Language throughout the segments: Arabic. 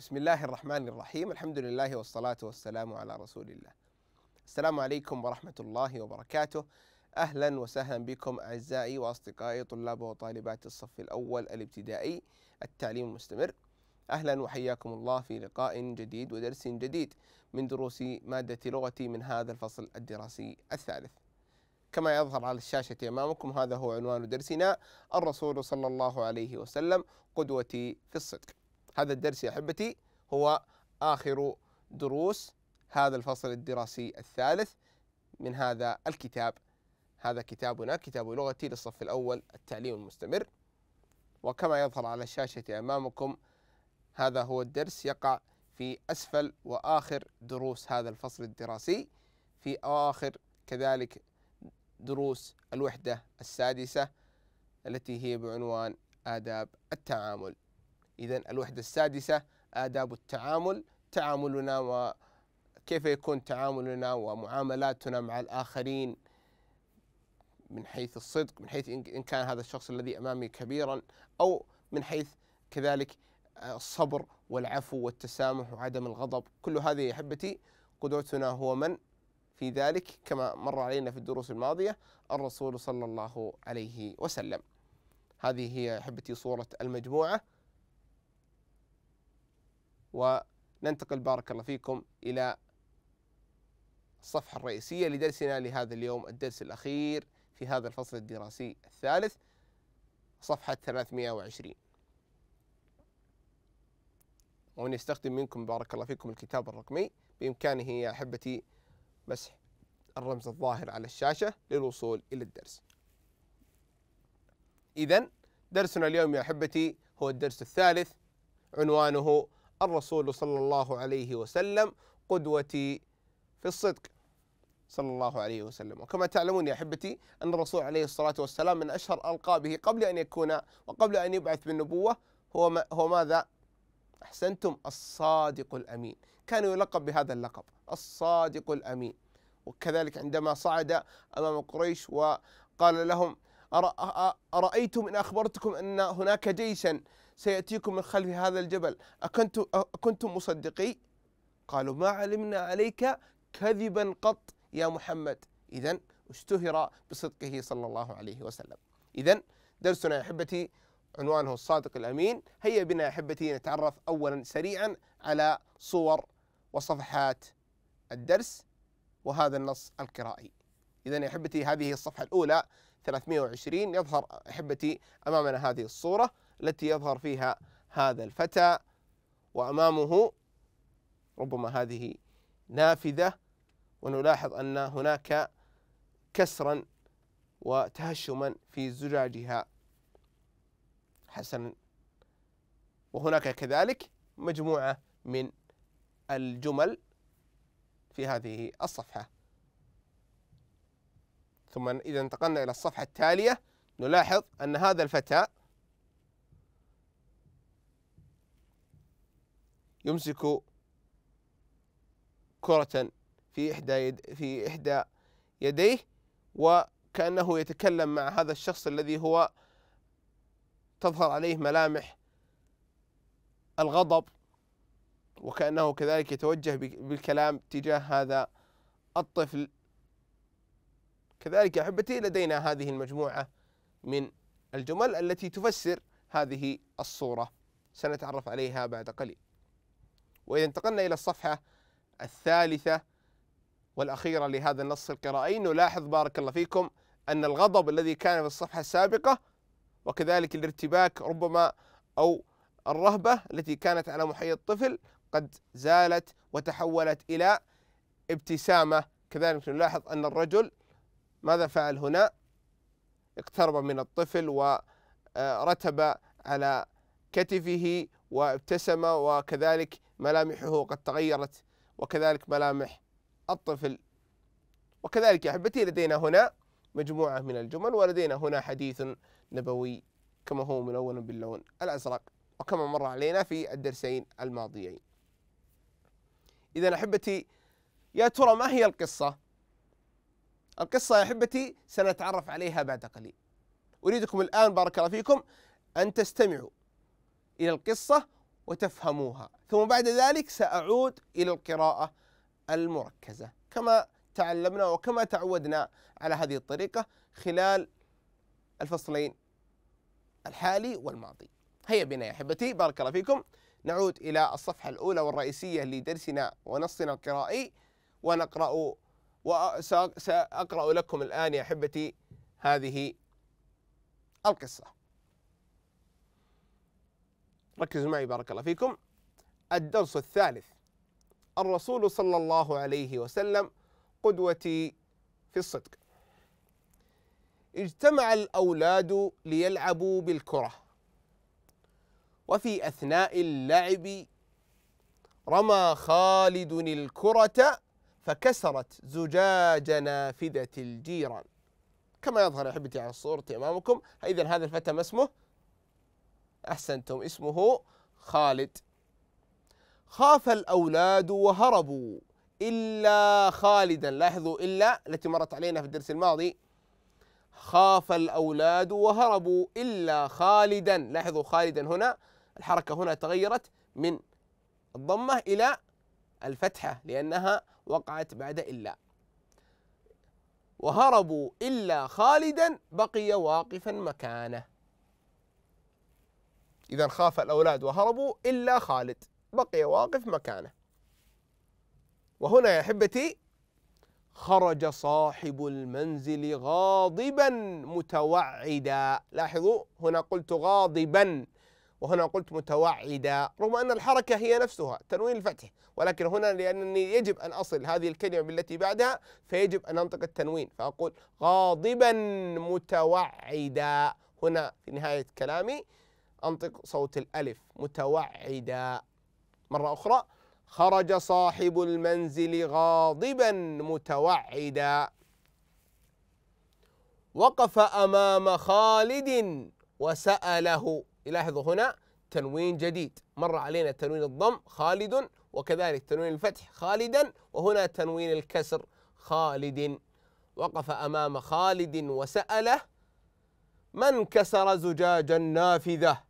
بسم الله الرحمن الرحيم الحمد لله والصلاة والسلام على رسول الله السلام عليكم ورحمة الله وبركاته أهلا وسهلا بكم أعزائي وأصدقائي طلاب وطالبات الصف الأول الابتدائي التعليم المستمر أهلا وحياكم الله في لقاء جديد ودرس جديد من دروس مادة لغتي من هذا الفصل الدراسي الثالث كما يظهر على الشاشة أمامكم هذا هو عنوان درسنا الرسول صلى الله عليه وسلم قدوتي في الصدق هذا الدرس يا احبتي هو اخر دروس هذا الفصل الدراسي الثالث من هذا الكتاب هذا كتابنا كتاب لغتي للصف الاول التعليم المستمر وكما يظهر على الشاشه امامكم هذا هو الدرس يقع في اسفل واخر دروس هذا الفصل الدراسي في اخر كذلك دروس الوحده السادسه التي هي بعنوان آداب التعامل إذا الوحدة السادسة آداب التعامل تعاملنا وكيف يكون تعاملنا ومعاملاتنا مع الآخرين من حيث الصدق من حيث إن كان هذا الشخص الذي أمامي كبيرا أو من حيث كذلك آه، الصبر والعفو والتسامح وعدم الغضب كل هذه يا أحبتي قدوتنا هو من في ذلك كما مر علينا في الدروس الماضية الرسول صلى الله عليه وسلم هذه هي أحبتي صورة المجموعة وننتقل بارك الله فيكم إلى الصفحة الرئيسية لدرسنا لهذا اليوم الدرس الأخير في هذا الفصل الدراسي الثالث صفحة 320 ومن يستخدم منكم بارك الله فيكم الكتاب الرقمي بإمكانه يا أحبتي مسح الرمز الظاهر على الشاشة للوصول إلى الدرس إذا درسنا اليوم يا أحبتي هو الدرس الثالث عنوانه الرسول صلى الله عليه وسلم قدوتي في الصدق صلى الله عليه وسلم وكما تعلمون يا أحبتي أن الرسول عليه الصلاة والسلام من أشهر ألقابه قبل أن يكون وقبل أن يبعث بالنبوة هو, ما هو ماذا أحسنتم الصادق الأمين كان يلقب بهذا اللقب الصادق الأمين وكذلك عندما صعد أمام قريش وقال لهم أرأيتم إن أخبرتكم أن هناك جيشا سيأتيكم من خلف هذا الجبل أكنتم, أكنتم مصدقي قالوا ما علمنا عليك كذبا قط يا محمد إذا اشتهر بصدقه صلى الله عليه وسلم إذا درسنا يا أحبتي عنوانه الصادق الأمين هيا بنا يا أحبتي نتعرف أولا سريعا على صور وصفحات الدرس وهذا النص القرائي إذا يا أحبتي هذه الصفحة الأولى 320 يظهر أحبتي أمامنا هذه الصورة التي يظهر فيها هذا الفتى وامامه ربما هذه نافذه ونلاحظ ان هناك كسرا وتهشما في زجاجها حسنا وهناك كذلك مجموعه من الجمل في هذه الصفحه ثم اذا انتقلنا الى الصفحه التاليه نلاحظ ان هذا الفتى يمسك كرة في إحدى يد في إحدى يديه وكأنه يتكلم مع هذا الشخص الذي هو تظهر عليه ملامح الغضب وكأنه كذلك يتوجه بالكلام تجاه هذا الطفل كذلك أحبتي لدينا هذه المجموعة من الجمل التي تفسر هذه الصورة سنتعرف عليها بعد قليل وإذا انتقلنا إلى الصفحة الثالثة والأخيرة لهذا النص القرائي نلاحظ بارك الله فيكم أن الغضب الذي كان في الصفحة السابقة وكذلك الارتباك ربما أو الرهبة التي كانت على محيط الطفل قد زالت وتحولت إلى ابتسامة كذلك نلاحظ أن الرجل ماذا فعل هنا اقترب من الطفل ورتب آه، على كتفه وابتسم وكذلك ملامحه قد تغيرت وكذلك ملامح الطفل وكذلك يا أحبتي لدينا هنا مجموعة من الجمل ولدينا هنا حديث نبوي كما هو ملون باللون الأزرق وكما مر علينا في الدرسين الماضيين إذا أحبتي يا ترى ما هي القصة؟ القصة يا أحبتي سنتعرف عليها بعد قليل أريدكم الآن بارك الله فيكم أن تستمعوا إلى القصة وتفهموها ثم بعد ذلك سأعود إلى القراءة المركزة كما تعلمنا وكما تعودنا على هذه الطريقة خلال الفصلين الحالي والماضي هيا بنا يا أحبتي بارك الله فيكم نعود إلى الصفحة الأولى والرئيسية لدرسنا ونصنا القرائي ونقرأ وسأقرأ لكم الآن يا أحبتي هذه القصة ركزوا معي بارك الله فيكم الدرس الثالث الرسول صلى الله عليه وسلم قدوتي في الصدق اجتمع الأولاد ليلعبوا بالكرة وفي أثناء اللعب رمى خالد الكرة فكسرت زجاج نافذة الجيران كما يظهر أحبتي على الصورة أمامكم إذا هذا الفتى ما اسمه أحسنتم اسمه خالد خاف الأولاد وهربوا إلا خالدا لاحظوا إلا التي مرت علينا في الدرس الماضي خاف الأولاد وهربوا إلا خالدا لاحظوا خالدا هنا الحركة هنا تغيرت من الضمة إلى الفتحة لأنها وقعت بعد إلا وهربوا إلا خالدا بقي واقفا مكانه إذا خاف الأولاد وهربوا إلا خالد بقي واقف مكانه وهنا يا أحبتي خرج صاحب المنزل غاضبا متوعدا لاحظوا هنا قلت غاضبا وهنا قلت متوعدا رغم أن الحركة هي نفسها تنوين الفتح ولكن هنا لأنني يجب أن أصل هذه الكلمة بالتي بعدها فيجب أن أنطق التنوين فأقول غاضبا متوعدا هنا في نهاية كلامي أنطق صوت الألف متوعدا مرة أخرى خرج صاحب المنزل غاضبا متوعدا وقف أمام خالد وسأله لاحظوا هنا تنوين جديد مر علينا تنوين الضم خالد وكذلك تنوين الفتح خالدا وهنا تنوين الكسر خالد وقف أمام خالد وسأله من كسر زجاج النافذة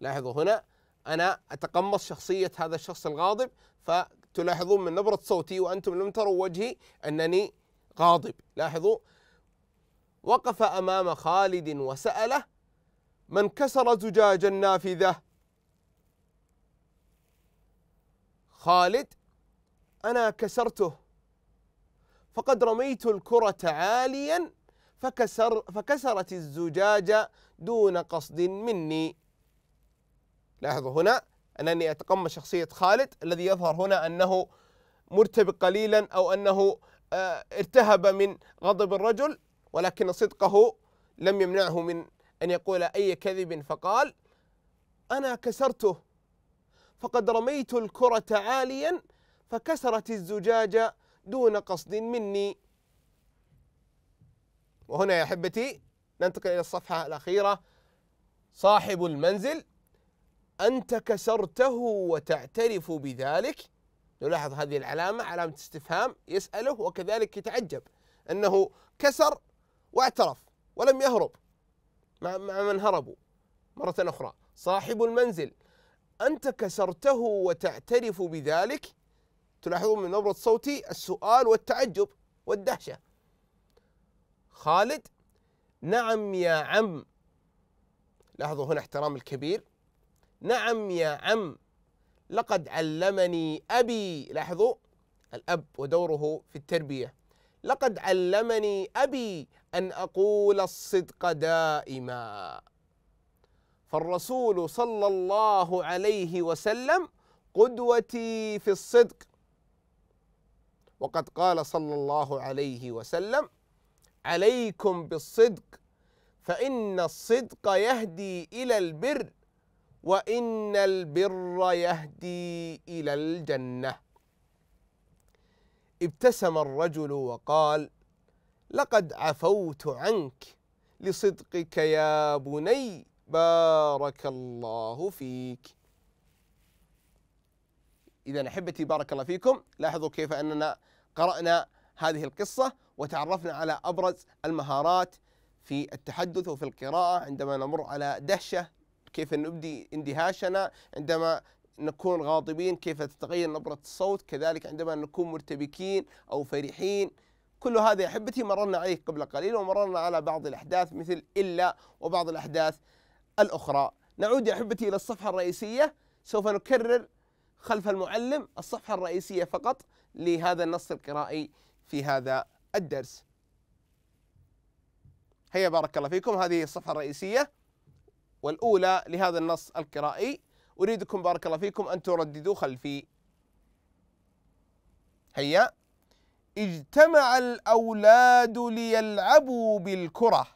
لاحظوا هنا أنا أتقمص شخصية هذا الشخص الغاضب فتلاحظون من نبرة صوتي وأنتم لم تروا وجهي أنني غاضب لاحظوا وقف أمام خالد وسأله من كسر زجاج النافذة خالد أنا كسرته فقد رميت الكرة عاليا فكسر فكسرت الزجاج دون قصد مني لاحظوا هنا أنني أتقمص شخصية خالد الذي يظهر هنا أنه مرتبك قليلا أو أنه آه، ارتهب من غضب الرجل ولكن صدقه لم يمنعه من أن يقول أي كذب فقال أنا كسرته فقد رميت الكرة عاليا فكسرت الزجاجة دون قصد مني وهنا يا أحبتي ننتقل إلى الصفحة الأخيرة صاحب المنزل أنت كسرته وتعترف بذلك نلاحظ هذه العلامة علامة استفهام يسأله وكذلك يتعجب أنه كسر واعترف ولم يهرب مع من هربوا مرة أخرى صاحب المنزل أنت كسرته وتعترف بذلك تلاحظون من نبرة صوتي السؤال والتعجب والدهشة خالد نعم يا عم لاحظوا هنا احترام الكبير نعم يا عم لقد علمني أبي لاحظوا الأب ودوره في التربية لقد علمني أبي أن أقول الصدق دائما فالرسول صلى الله عليه وسلم قدوتي في الصدق وقد قال صلى الله عليه وسلم عليكم بالصدق فإن الصدق يهدي إلى البر وإن البر يهدي إلى الجنة ابتسم الرجل وقال لقد عفوت عنك لصدقك يا بني بارك الله فيك إذا أحبتي بارك الله فيكم لاحظوا كيف أننا قرأنا هذه القصة وتعرفنا على أبرز المهارات في التحدث وفي القراءة عندما نمر على دهشة كيف نبدي اندهاشنا عندما نكون غاضبين كيف تتغير نبرة الصوت كذلك عندما نكون مرتبكين أو فرحين كل هذا يا أحبتي مررنا عليه قبل قليل ومررنا على بعض الأحداث مثل إلا وبعض الأحداث الأخرى نعود يا أحبتي إلى الصفحة الرئيسية سوف نكرر خلف المعلم الصفحة الرئيسية فقط لهذا النص القرائي في هذا الدرس هيا بارك الله فيكم هذه الصفحة الرئيسية والأولى لهذا النص القرائي أريدكم بارك الله فيكم أن ترددوا خلفي هيا اجتمع الأولاد ليلعبوا بالكرة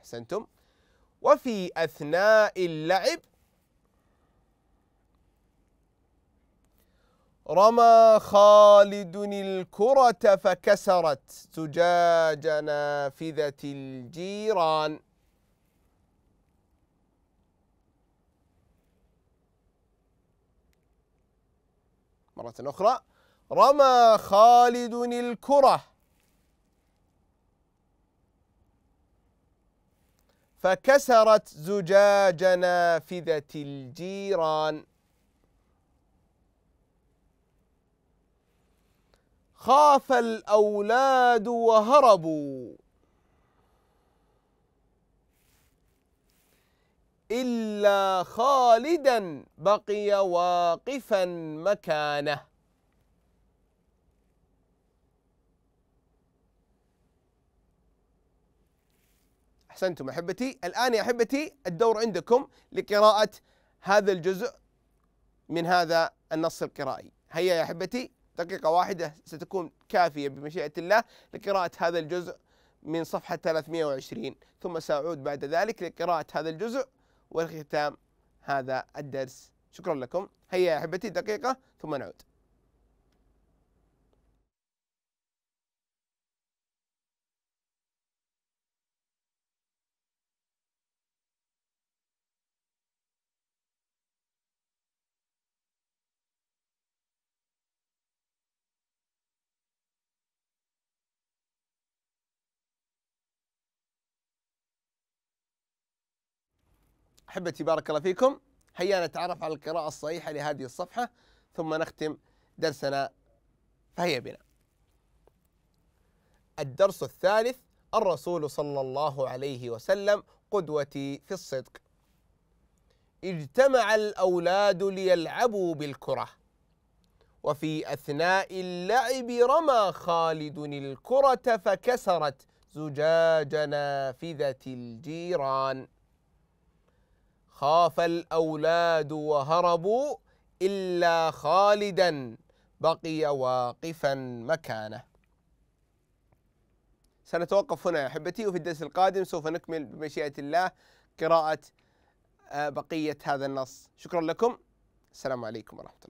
أحسنتم وفي أثناء اللعب رمى خالد الكرة فكسرت زجاج نافذة الجيران مرة أخرى رمى خالد الكرة فكسرت زجاج نافذة الجيران خاف الاولاد وهربوا الا خالدا بقي واقفا مكانه احسنتم احبتي الان يا احبتي الدور عندكم لقراءه هذا الجزء من هذا النص القرائي هيا يا احبتي دقيقة واحدة ستكون كافية بمشيئة الله لقراءة هذا الجزء من صفحة 320 ثم سأعود بعد ذلك لقراءة هذا الجزء والختام هذا الدرس شكرا لكم هيا يا أحبتي دقيقة ثم نعود أحبتي بارك الله فيكم هيا نتعرف على القراءة الصحيحة لهذه الصفحة ثم نختم درسنا فهيا بنا الدرس الثالث الرسول صلى الله عليه وسلم قدوتي في الصدق اجتمع الأولاد ليلعبوا بالكرة وفي أثناء اللعب رمى خالد الكرة فكسرت زجاج نافذة الجيران خاف الاولاد وهربوا الا خالدا بقي واقفا مكانه. سنتوقف هنا يا احبتي وفي الدرس القادم سوف نكمل بمشيئه الله قراءه آه، بقيه هذا النص. شكرا لكم السلام عليكم ورحمه الله.